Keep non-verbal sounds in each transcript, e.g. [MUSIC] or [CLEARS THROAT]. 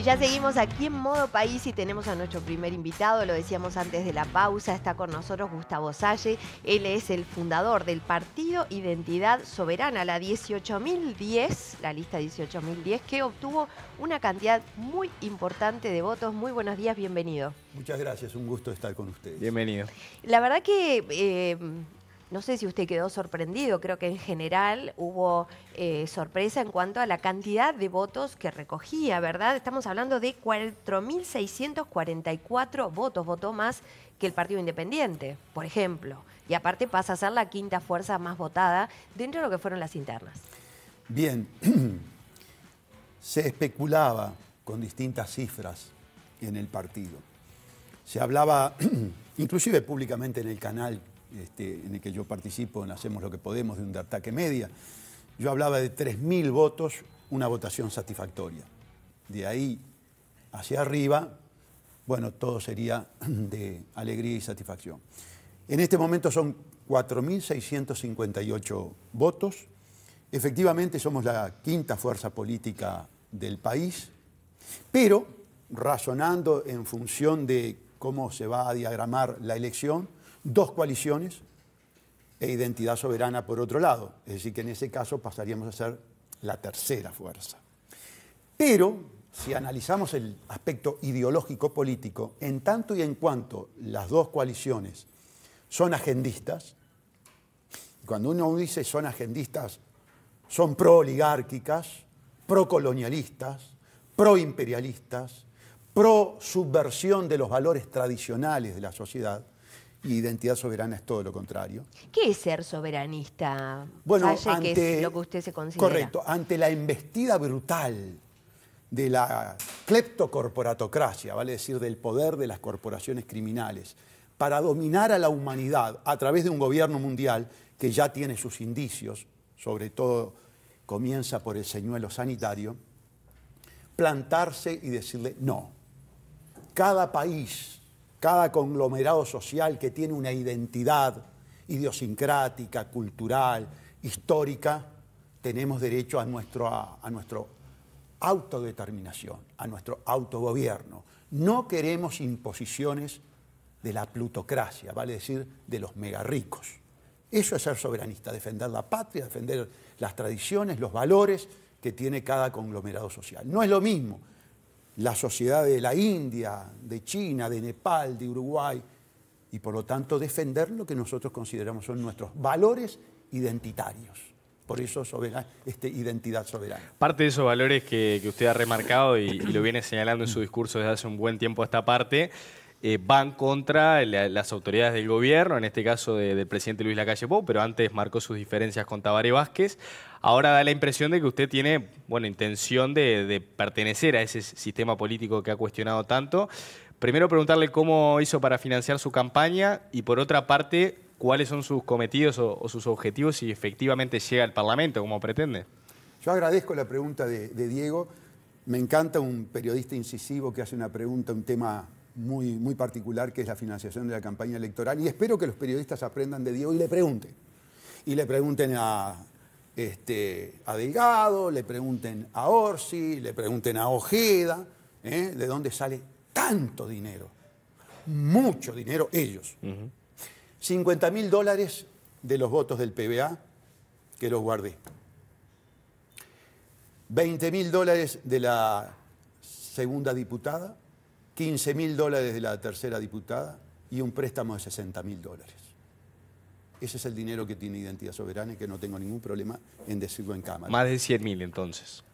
Y ya seguimos aquí en Modo País y tenemos a nuestro primer invitado, lo decíamos antes de la pausa, está con nosotros Gustavo Salle, él es el fundador del partido Identidad Soberana, la 18.010, la lista 18.010, que obtuvo una cantidad muy importante de votos. Muy buenos días, bienvenido. Muchas gracias, un gusto estar con ustedes. Bienvenido. La verdad que... Eh, no sé si usted quedó sorprendido, creo que en general hubo eh, sorpresa en cuanto a la cantidad de votos que recogía, ¿verdad? Estamos hablando de 4.644 votos, votó más que el Partido Independiente, por ejemplo. Y aparte pasa a ser la quinta fuerza más votada dentro de lo que fueron las internas. Bien, [CLEARS THROAT] se especulaba con distintas cifras en el partido. Se hablaba, [CLEARS THROAT] inclusive públicamente en el canal este, en el que yo participo en Hacemos lo que podemos, de un ataque media, yo hablaba de 3.000 votos, una votación satisfactoria. De ahí hacia arriba, bueno, todo sería de alegría y satisfacción. En este momento son 4.658 votos. Efectivamente somos la quinta fuerza política del país, pero razonando en función de cómo se va a diagramar la elección, dos coaliciones e identidad soberana por otro lado. Es decir, que en ese caso pasaríamos a ser la tercera fuerza. Pero si analizamos el aspecto ideológico político, en tanto y en cuanto las dos coaliciones son agendistas, cuando uno dice son agendistas, son pro-oligárquicas, pro-colonialistas, pro-imperialistas, pro-subversión de los valores tradicionales de la sociedad, y identidad soberana es todo lo contrario. ¿Qué es ser soberanista? Bueno, ante, es lo que usted se considera. Correcto, ante la embestida brutal de la cleptocorporatocracia, vale decir, del poder de las corporaciones criminales, para dominar a la humanidad a través de un gobierno mundial que ya tiene sus indicios, sobre todo comienza por el señuelo sanitario, plantarse y decirle no. Cada país cada conglomerado social que tiene una identidad idiosincrática, cultural, histórica, tenemos derecho a, nuestro, nuestra autodeterminación, a nuestro autogobierno. No queremos imposiciones de la plutocracia, vale decir, de los megarricos. Eso es ser soberanista, defender la patria, defender las tradiciones, los valores que tiene cada conglomerado social. No es lo mismo la sociedad de la India, de China, de Nepal, de Uruguay, y por lo tanto defender lo que nosotros consideramos son nuestros valores identitarios. Por eso soberana, esta identidad soberana. Parte de esos valores que, usted ha remarcado y, lo viene señalando en su discurso desde hace un buen tiempo esta parte eh, van contra las autoridades del gobierno, en este caso del presidente Luis Lacalle Pou, pero antes marcó sus diferencias con Tabaré Vázquez. Ahora da la impresión de que usted tiene bueno, intención de, pertenecer a ese sistema político que ha cuestionado tanto. Primero preguntarle cómo hizo para financiar su campaña y por otra parte, cuáles son sus cometidos o, sus objetivos si efectivamente llega al Parlamento como pretende. Yo agradezco la pregunta de Diego. Me encanta un periodista incisivo que hace una pregunta, un tema muy, particular que es la financiación de la campaña electoral y espero que los periodistas aprendan de Diego y le pregunten. Y le pregunten a, este, a Delgado, le pregunten a Orsi, le pregunten a Ojeda, ¿eh? de dónde sale tanto dinero, mucho dinero ellos. 50 mil dólares de los votos del PBA que los guardé. 20 mil dólares de la segunda diputada, 15 mil dólares de la tercera diputada y un préstamo de 60 mil dólares. Ese es el dinero que tiene Identidad Soberana y que no tengo ningún problema en decirlo en cámara. Más de 100 mil entonces.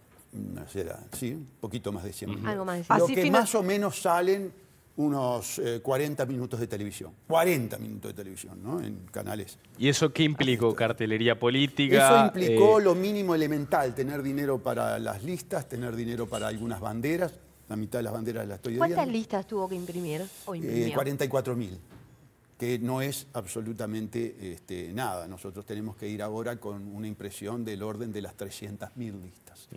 será, sí, un poquito más de 100 mil. más Lo que más o menos salen unos 40 eh, minutos de televisión. 40 minutos de televisión, ¿no? En canales. ¿Y eso qué implicó? ¿Cartelería política? Eso implicó eh, lo mínimo elemental, tener dinero para las listas, tener dinero para algunas banderas la mitad de las banderas las estoy ¿Cuántas listas tuvo que imprimir 44.000, eh, que no es absolutamente este, nada. Nosotros tenemos que ir ahora con una impresión del orden de las 300.000 listas.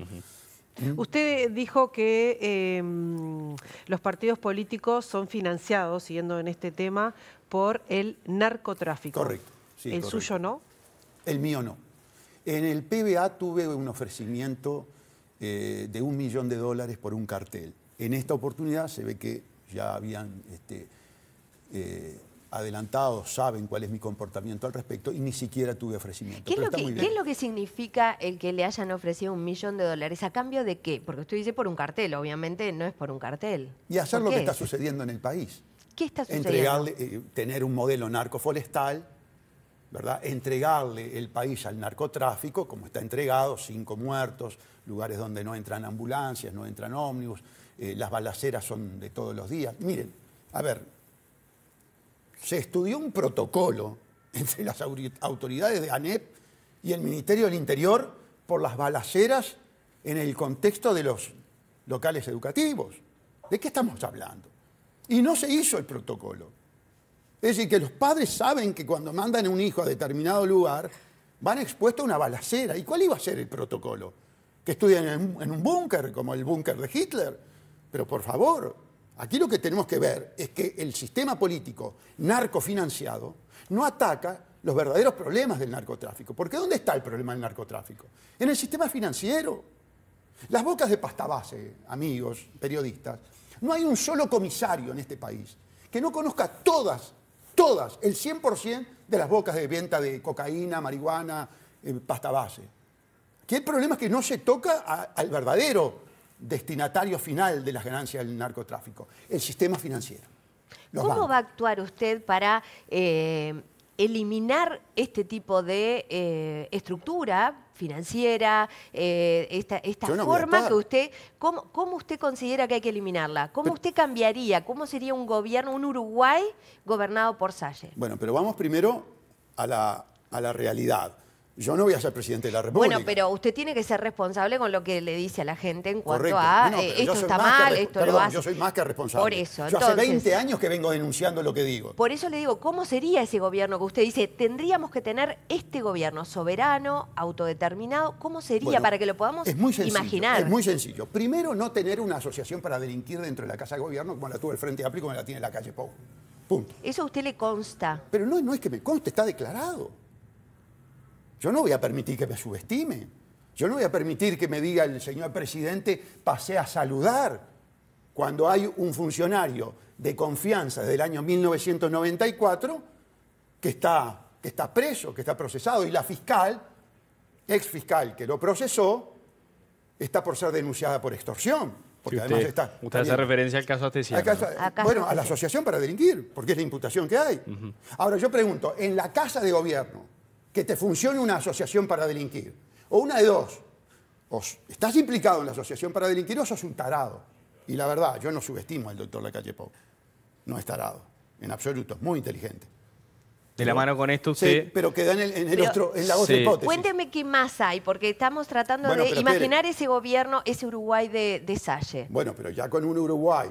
Usted dijo que em, los partidos políticos son financiados, siguiendo en este tema, por el narcotráfico. Correcto. ¿El suyo no? El mío no. En el PBA tuve un ofrecimiento eh, de un millón de dólares por un cartel. En esta oportunidad se ve que ya habían este, eh, adelantado, saben cuál es mi comportamiento al respecto y ni siquiera tuve ofrecimiento. ¿Qué, es lo, que, que significa el que le hayan ofrecido un millón de dólares? ¿A cambio de qué? Porque usted dice por un cartel, obviamente no es por un cartel. Y hacer lo que está sucediendo en el país. ¿Qué está sucediendo? Entregarle, eh, tener un modelo narcoforestal ¿verdad? entregarle el país al narcotráfico, como está entregado, cinco muertos, lugares donde no entran ambulancias, no entran ómnibus, eh, las balaceras son de todos los días. Miren, a ver, se estudió un protocolo [LAUGHS] entre las autoridades de ANEP y el Ministerio del Interior por las balaceras en el contexto de los locales educativos. ¿De qué estamos hablando? Y no se hizo el protocolo. Es decir, que los padres saben que cuando mandan a un hijo a determinado lugar, van expuestos a una balacera. ¿Y cuál iba a ser el protocolo? ¿Que estudian en un búnker, como el búnker de Hitler? Pero por favor, aquí lo que tenemos que ver es que el sistema político narcofinanciado no ataca los verdaderos problemas del narcotráfico. Porque ¿dónde está el problema del narcotráfico? En el sistema financiero. Las bocas de pasta base, amigos, periodistas, no hay un solo comisario en este país que no conozca todas todas, el 100% de las bocas de venta de cocaína, marihuana, eh, pasta base. Que el problema es que no se toca al verdadero destinatario final de las ganancias del narcotráfico, el sistema financiero. ¿Cómo va a actuar usted para... Eh, eliminar este tipo de eh, estructura financiera, eh, esta, forma que usted, ¿cómo, usted considera que hay que eliminarla? ¿Cómo usted cambiaría? ¿Cómo sería un gobierno, un Uruguay gobernado por Salle? Bueno, pero vamos primero a la, a la realidad yo no voy a ser presidente de la República. Bueno, pero usted tiene que ser responsable con lo que le dice a la gente en cuanto a eh, esto está mal, esto lo hace. Yo soy más que responsable. Por eso. Yo hace 20 años que vengo denunciando lo que digo. Por eso le digo, ¿cómo sería ese gobierno que usted dice tendríamos que tener este gobierno soberano, autodeterminado? ¿Cómo sería para que lo podamos imaginar? Es muy sencillo. Primero, no tener una asociación para delinquir dentro de la Casa de Gobierno como la tuvo el Frente Amplio como la tiene la calle Pau. Punto. Eso a usted le consta. Pero no, no es que me conste, está declarado. Yo no voy a permitir que me subestime. Yo no voy a permitir que me diga el señor presidente, pasé a saludar. Cuando hay un funcionario de confianza del año 1994 que está, está preso, que está procesado, y la fiscal, ex fiscal que lo procesó, está por ser denunciada por extorsión. Porque usted, además está. hace referencia al caso Astesiano. bueno, a la asociación para delinquir, porque es la imputación que hay. Ahora yo pregunto, en la casa de gobierno, que te funcione una asociación para delinquir. O una de dos. O estás implicado en la asociación para delinquir o sos un tarado. Y la verdad, yo no subestimo al doctor Lacalle Pau. No es tarado, en absoluto, es muy inteligente. De la mano con esto usted... Sí, pero queda en, otro, en la otra hipótesis. Cuénteme qué más hay, porque estamos tratando de imaginar ese gobierno, ese Uruguay de, de Salle. Bueno, pero ya con un Uruguay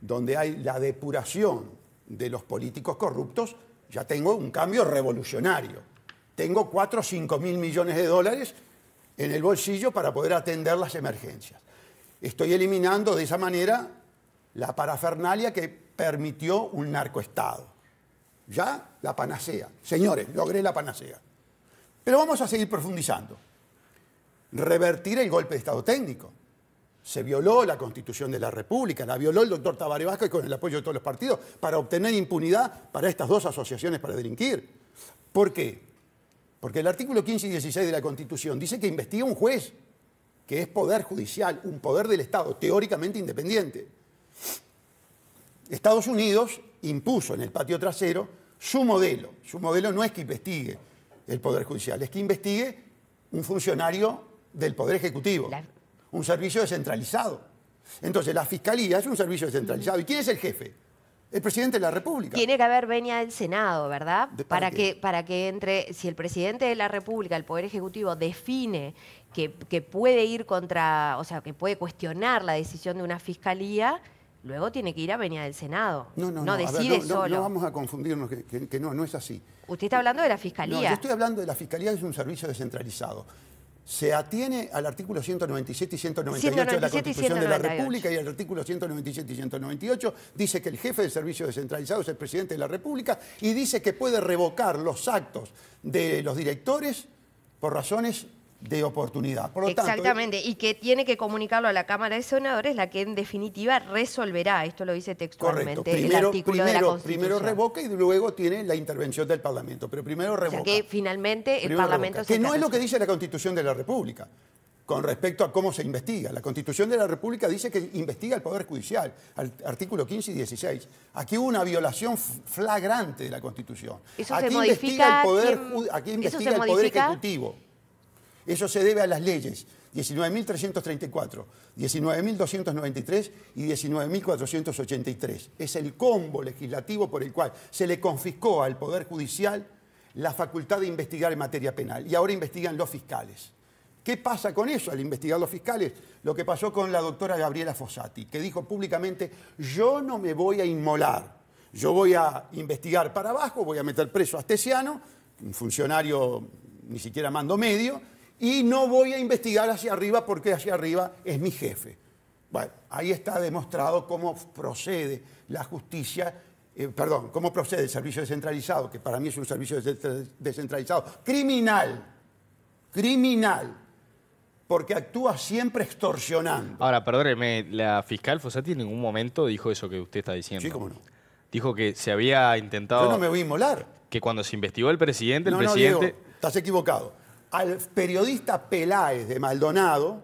donde hay la depuración de los políticos corruptos, ya tengo un cambio revolucionario tengo 4 o 5 mil millones de dólares en el bolsillo para poder atender las emergencias. Estoy eliminando de esa manera la parafernalia que permitió un narcoestado. Ya la panacea. Señores, logré la panacea. Pero vamos a seguir profundizando. Revertir el golpe de Estado técnico. Se violó la Constitución de la República, la violó el doctor Tabaré Vázquez con el apoyo de todos los partidos para obtener impunidad para estas dos asociaciones para delinquir. ¿Por qué? Porque el artículo 15 y 16 de la Constitución dice que investiga un juez, que es poder judicial, un poder del Estado, teóricamente independiente. Estados Unidos impuso en el patio trasero su modelo. Su modelo no es que investigue el Poder Judicial, es que investigue un funcionario del Poder Ejecutivo, un servicio descentralizado. Entonces, la Fiscalía es un servicio descentralizado. ¿Y quién es el jefe? El presidente de la República. Tiene que haber venia del Senado, ¿verdad? ¿para, que, para que entre, si el presidente de la República, el Poder Ejecutivo, define que, que puede ir contra, o sea, que puede cuestionar la decisión de una fiscalía, luego tiene que ir a venia del Senado. No, no, no. decide no, solo. No, vamos a confundirnos, que, no, no es así. Usted está hablando de la Fiscalía. yo estoy hablando de la Fiscalía, es un servicio descentralizado se atiene al artículo 197 y 198 de la Constitución de la República y al artículo 197 y 198 dice que el jefe del servicio descentralizado es el presidente de la República y dice que puede revocar los actos de los directores por razones de oportunidad. Exactamente, y que tiene que comunicarlo a la Cámara de Senadores, la que en definitiva resolverá, esto lo dice textualmente el artículo de la Constitución. Primero revoca y luego tiene la intervención del Parlamento, pero primero revoca. que finalmente el Parlamento... que no es lo que dice la Constitución de la República con respecto a cómo se investiga. La Constitución de la República dice que investiga el Poder Judicial, artículo 15 y 16. Aquí hubo una violación flagrante de la Constitución. se modifica, el aquí investiga el poder Ejecutivo. Eso se debe a las leyes 19.334, 19.293 y 19.483. Es el combo legislativo por el cual se le confiscó al Poder Judicial la facultad de investigar en materia penal y ahora investigan los fiscales. ¿Qué pasa con eso al investigar los fiscales? Lo que pasó con la doctora Gabriela Fossati, que dijo públicamente, yo no me voy a inmolar, yo voy a investigar para abajo, voy a meter preso a Astesiano, un funcionario ni siquiera mando medio, y no voy a investigar hacia arriba porque hacia arriba es mi jefe. Bueno, ahí está demostrado cómo procede la justicia, eh, perdón, cómo procede el servicio descentralizado, que para mí es un servicio descentralizado, criminal, criminal, porque actúa siempre extorsionando. Ahora, perdóneme, la fiscal Fosati en ningún momento dijo eso que usted está diciendo. Sí, cómo no. Dijo que se había intentado... Yo no me voy a inmolar. Que cuando se investigó el presidente, el no, presidente... No, estás equivocado al periodista Peláez de Maldonado,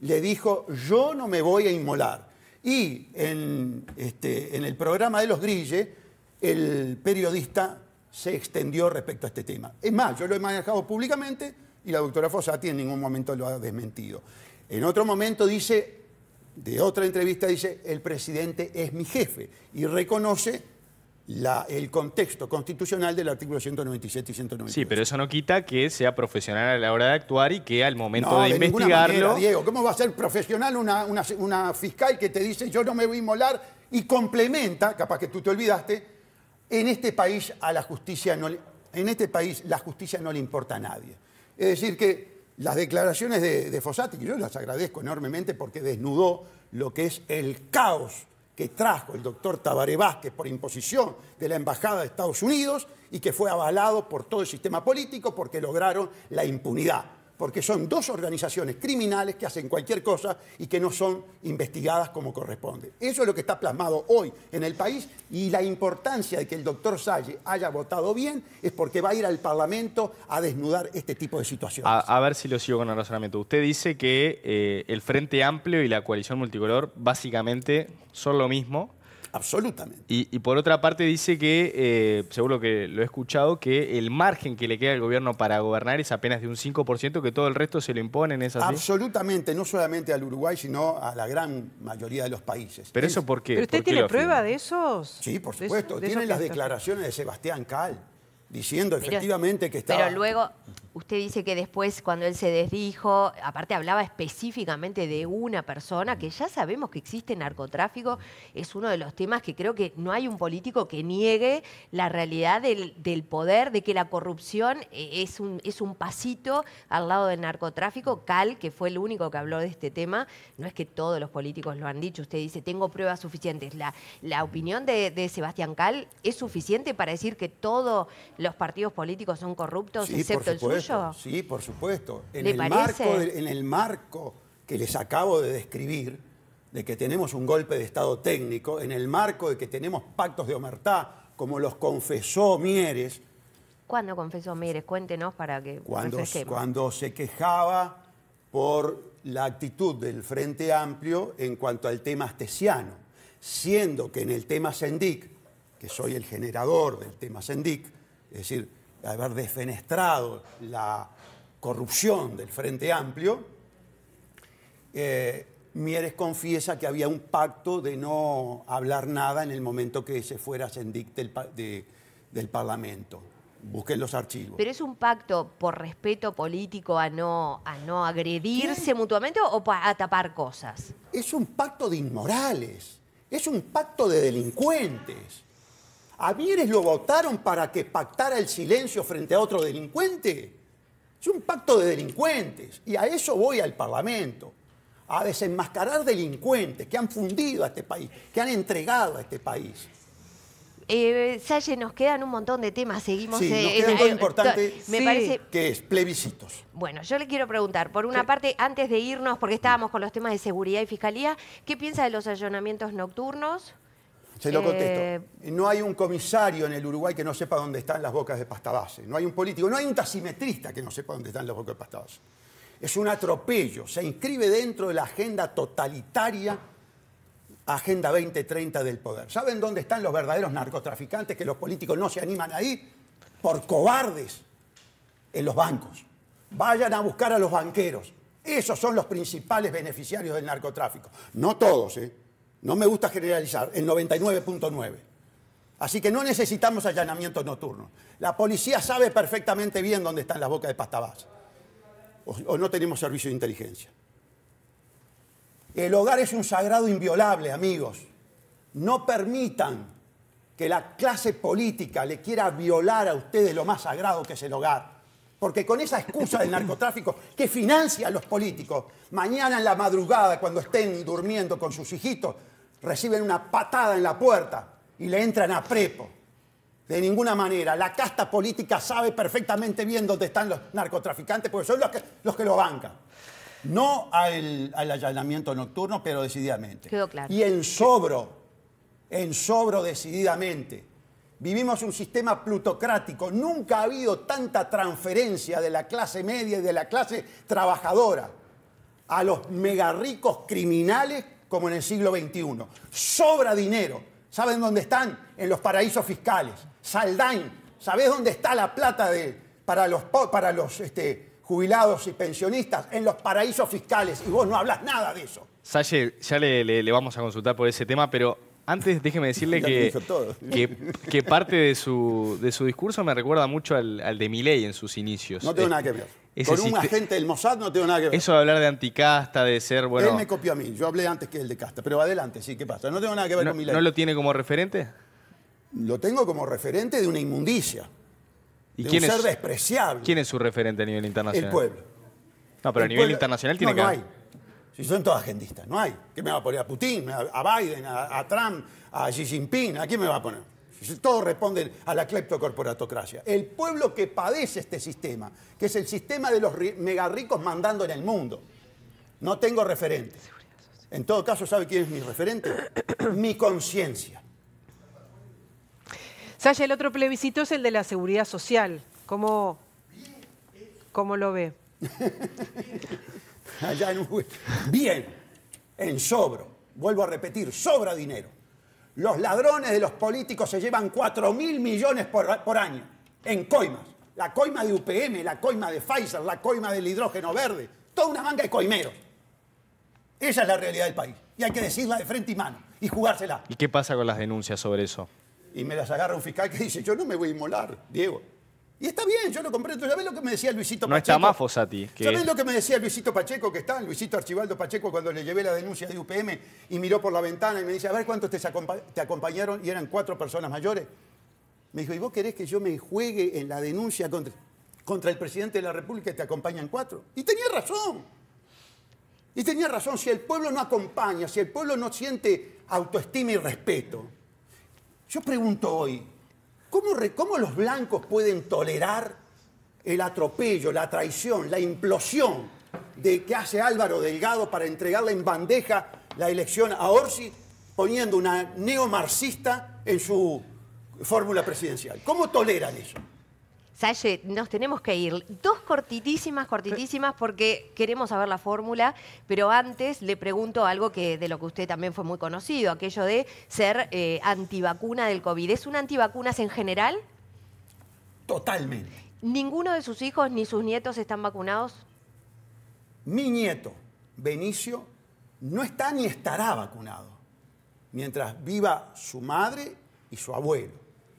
le dijo, yo no me voy a inmolar. Y en, este, el programa de los Grille, el periodista se extendió respecto a este tema. Es más, yo lo he manejado públicamente y la doctora Fossati en ningún momento lo ha desmentido. En otro momento dice, de otra entrevista dice, el presidente es mi jefe y reconoce el contexto constitucional del artículo 197 y 198. Sí, pero eso no quita que sea profesional a la hora de actuar y que al momento de, investigarlo... Diego, ¿cómo va a ser profesional una, una, fiscal que te dice yo no me voy a inmolar y complementa, capaz que tú te olvidaste, en este país a la justicia no le, en este país la justicia no le importa a nadie. Es decir que las declaraciones de, de Fossati, que yo las agradezco enormemente porque desnudó lo que es el caos que trajo el doctor Tabaré Vázquez por imposición de la Embajada de Estados Unidos y que fue avalado por todo el sistema político porque lograron la impunidad porque son dos organizaciones criminales que hacen cualquier cosa y que no son investigadas como corresponde. Eso es lo que está plasmado hoy en el país y la importancia de que el doctor Salle haya votado bien es porque va a ir al Parlamento a desnudar este tipo de situaciones. A, ver si lo sigo con el razonamiento. Usted dice que eh, el Frente Amplio y la coalición multicolor básicamente son lo mismo Absolutamente. Y, por otra parte dice que, eh, seguro que lo he escuchado, que el margen que le queda al gobierno para gobernar es apenas de un 5%, que todo el resto se lo imponen, en esas... Absolutamente, no solamente al Uruguay, sino a la gran mayoría de los países. ¿Pero eso por qué? ¿Pero usted tiene prueba de eso? Sí, por supuesto. tienen tiene las declaraciones de Sebastián Cal diciendo efectivamente que estaba... Pero luego... Usted dice que después, cuando él se desdijo, aparte hablaba específicamente de una persona, que ya sabemos que existe narcotráfico, es uno de los temas que creo que no hay un político que niegue la realidad del, poder, de que la corrupción eh, es un, es un pasito al lado del narcotráfico. Cal, que fue el único que habló de este tema, no es que todos los políticos lo han dicho, usted dice, tengo pruebas suficientes. La, la opinión de, Sebastián Cal es suficiente para decir que todos los partidos políticos son corruptos, excepto el suyo. Sí, por supuesto. En el, marco, en el marco que les acabo de describir, de que tenemos un golpe de Estado técnico, en el marco de que tenemos pactos de omertá, como los confesó Mieres. ¿Cuándo confesó Mieres? Cuéntenos para que cuando, cuando se quejaba por la actitud del Frente Amplio en cuanto al tema astesiano, siendo que en el tema Sendic, que soy el generador del tema Sendic, es decir, haber desfenestrado la corrupción del Frente Amplio, eh, Mieres confiesa que había un pacto de no hablar nada en el momento que se fuera Sendic del, del Parlamento. Busquen los archivos. ¿Pero es un pacto por respeto político a no, a no agredirse mutuamente o a tapar cosas? Es un pacto de inmorales, es un pacto de delincuentes. ¿A Mieres lo votaron para que pactara el silencio frente a otro delincuente? Es un pacto de delincuentes y a eso voy al Parlamento, a desenmascarar delincuentes que han fundido a este país, que han entregado a este país. Eh, Salle, nos quedan un montón de temas, seguimos... Sí, nos quedan eh, me parece... que es plebiscitos. Bueno, yo le quiero preguntar, por una parte, antes de irnos, porque estábamos con los temas de seguridad y fiscalía, ¿qué piensa de los allanamientos nocturnos? Se lo contesto. Eh, no hay un comisario en el Uruguay que no sepa dónde están las bocas de pasta base. No hay un político, no hay un tasimetrista que no sepa dónde están las bocas de pasta base. Es un atropello. Se inscribe dentro de la agenda totalitaria, Agenda 2030 del poder. ¿Saben dónde están los verdaderos narcotraficantes que los políticos no se animan ahí? Por cobardes en los bancos. Vayan a buscar a los banqueros. Esos son los principales beneficiarios del narcotráfico. No todos, ¿eh? No me gusta generalizar, el 99.9. Así que no necesitamos allanamientos nocturnos. La policía sabe perfectamente bien dónde están las bocas de pastabas o, no tenemos servicio de inteligencia. El hogar es un sagrado inviolable, amigos. No permitan que la clase política le quiera violar a ustedes lo más sagrado que es el hogar. Porque con esa excusa del narcotráfico que financia a los políticos, mañana en la madrugada, cuando estén durmiendo con sus hijitos, reciben una patada en la puerta y le entran a prepo. De ninguna manera. La casta política sabe perfectamente bien dónde están los narcotraficantes porque son los que, los lo bancan. No al, allanamiento nocturno, pero decididamente. Y en sobro, en sobro decididamente. Vivimos un sistema plutocrático. Nunca ha habido tanta transferencia de la clase media y de la clase trabajadora a los megarricos criminales como en el siglo XXI. Sobra dinero. ¿Saben dónde están? En los paraísos fiscales. Saldain. ¿Sabés dónde está la plata de, para los, para los este, jubilados y pensionistas? En los paraísos fiscales. Y vos no hablas nada de eso. Salle, ya le, vamos a consultar por ese tema, pero antes déjeme decirle [LAUGHS] que, que, parte de su, de su discurso me recuerda mucho al, al de Miley en sus inicios. No tengo nada este, que ver con un agente del Mossad no tengo nada que ver. Eso de hablar de anticasta, de ser, bueno... Él me copió a mí, yo hablé antes que él de casta, pero adelante, sí, ¿qué pasa? No tengo nada que ver con mi ¿No lo tiene como referente? Lo tengo como referente de una inmundicia, de un ser despreciable. ¿Quién es su referente a nivel internacional? El pueblo. No, pero a nivel internacional tiene no, que... No hay. Si son todos agendistas, no hay. ¿Qué me va a poner? ¿A Putin? ¿A Biden? ¿A, a Trump? ¿A Xi Jinping? ¿A quién me va a poner? todo responde a la cleptocorporatocracia. El pueblo que padece este sistema, que es el sistema de los megarricos mandando en el mundo. No tengo referente. En todo caso, ¿sabe quién es mi referente? [COUGHS] mi conciencia. Sasha, el otro plebiscito es el de la seguridad social. ¿Cómo, lo ve? [LAUGHS] Bien, en sobro. Vuelvo a repetir, sobra dinero los ladrones de los políticos se llevan 4 mil millones por, año en coimas. La coima de UPM, la coima de Pfizer, la coima del hidrógeno verde, toda una manga de coimeros. Esa es la realidad del país. Y hay que decirla de frente y mano y jugársela. ¿Y qué pasa con las denuncias sobre eso? Y me las agarra un fiscal que dice, yo no me voy a inmolar, Diego. Y está bien, yo lo comprendo. ¿Sabés lo que me decía Luisito Pacheco? No está a Que... ¿Sabés lo que me decía Luisito Pacheco que está? Luisito Archivaldo Pacheco cuando le llevé la denuncia de UPM y miró por la ventana y me dice, a ver cuántos te, acompañaron y eran cuatro personas mayores. Me dijo, ¿y vos querés que yo me juegue en la denuncia contra, contra el presidente de la República y te acompañan cuatro? Y tenía razón. Y tenía razón, si el pueblo no acompaña, si el pueblo no siente autoestima y respeto. Yo pregunto hoy, ¿Cómo, los blancos pueden tolerar el atropello, la traición, la implosión de que hace Álvaro Delgado para entregarle en bandeja la elección a Orsi poniendo una neomarxista en su fórmula presidencial? ¿Cómo toleran eso? Salle, nos tenemos que ir. Dos cortitísimas, cortitísimas, porque queremos saber la fórmula, pero antes le pregunto algo que de lo que usted también fue muy conocido, aquello de ser eh, antivacuna del COVID. ¿Es una antivacunas en general? Totalmente. ¿Ninguno de sus hijos ni sus nietos están vacunados? Mi nieto, Benicio, no está ni estará vacunado, mientras viva su madre y su abuelo.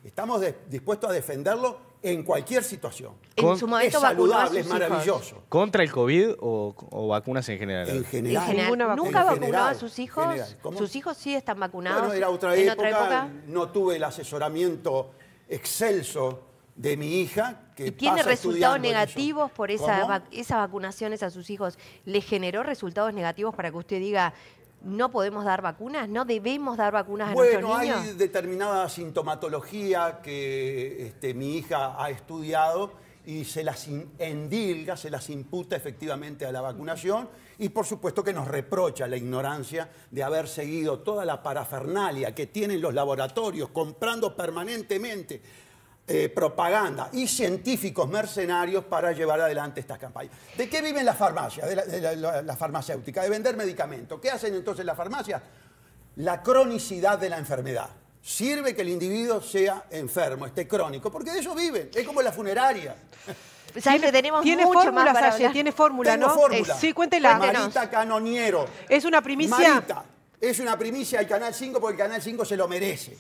Estamos dispuestos a defenderlo en cualquier situación. En su momento es es maravilloso. ¿Contra el COVID o, vacunas en general? En general. ¿Nunca vacunó a sus hijos? ¿Sus hijos sí están vacunados? ¿En otra época. No tuve el asesoramiento excelso de mi hija. Que ¿Y tiene resultados negativos por esas vacunaciones a sus hijos? ¿Le generó resultados negativos para que usted diga, no podemos dar vacunas, no debemos dar vacunas a nuestros niños. Bueno, hay determinada sintomatología que este, mi hija ha estudiado y se las endilga, se las imputa efectivamente a la vacunación y por supuesto que nos reprocha la ignorancia de haber seguido toda la parafernalia que tienen los laboratorios comprando permanentemente eh, propaganda y científicos mercenarios para llevar adelante estas campañas. ¿De qué viven las farmacias, de la, farmacéutica? De vender medicamentos. ¿Qué hacen entonces las farmacias? La cronicidad de la enfermedad. Sirve que el individuo sea enfermo, esté crónico, porque de eso viven. Es como la funeraria. Pues tenemos tiene fórmula, más tiene fórmula, ¿no? Fórmula. sí, cuéntela. Marita Canoniero. Es una primicia. Marita, es una primicia al Canal 5 porque el Canal 5 se lo merece.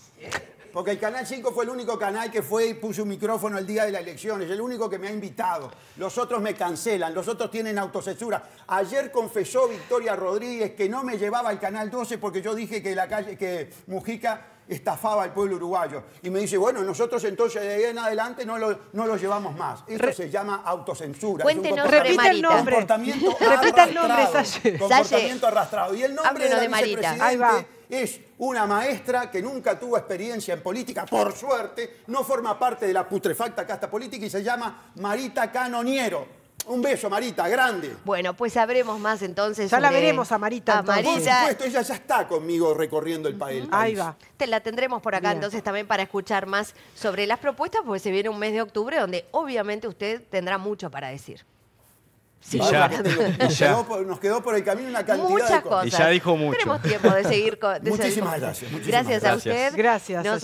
Porque el Canal 5 fue el único canal que fue y puso un micrófono el día de las elecciones, el único que me ha invitado. Los otros me cancelan, los otros tienen autocensura. Ayer confesó Victoria Rodríguez que no me llevaba al Canal 12 porque yo dije que, la que Mujica estafaba al pueblo uruguayo. Y me dice, bueno, nosotros entonces de ahí en adelante no lo, no lo llevamos más. Eso se llama autocensura. Cuéntenos, es un repita el nombre. arrastrado. Repita el nombre, Salle. Comportamiento arrastrado. Y el nombre de la ahí va es una maestra que nunca tuvo experiencia en política, por suerte, no forma parte de la putrefacta casta política y se llama Marita Canoniero. Un beso, Marita, grande. Bueno, pues sabremos más entonces. Ya la veremos a Marita. A Por supuesto, ella ya está conmigo recorriendo el, país. Ahí va. Te la tendremos por acá entonces también para escuchar más sobre las propuestas, porque se viene un mes de octubre donde obviamente usted tendrá mucho para decir. Sí, ya, nos, Quedó por, el camino una cantidad Muchas de cosas. Y ya dijo mucho. Tenemos tiempo de seguir. Con, muchísimas, gracias, muchísimas gracias. gracias a usted. Gracias.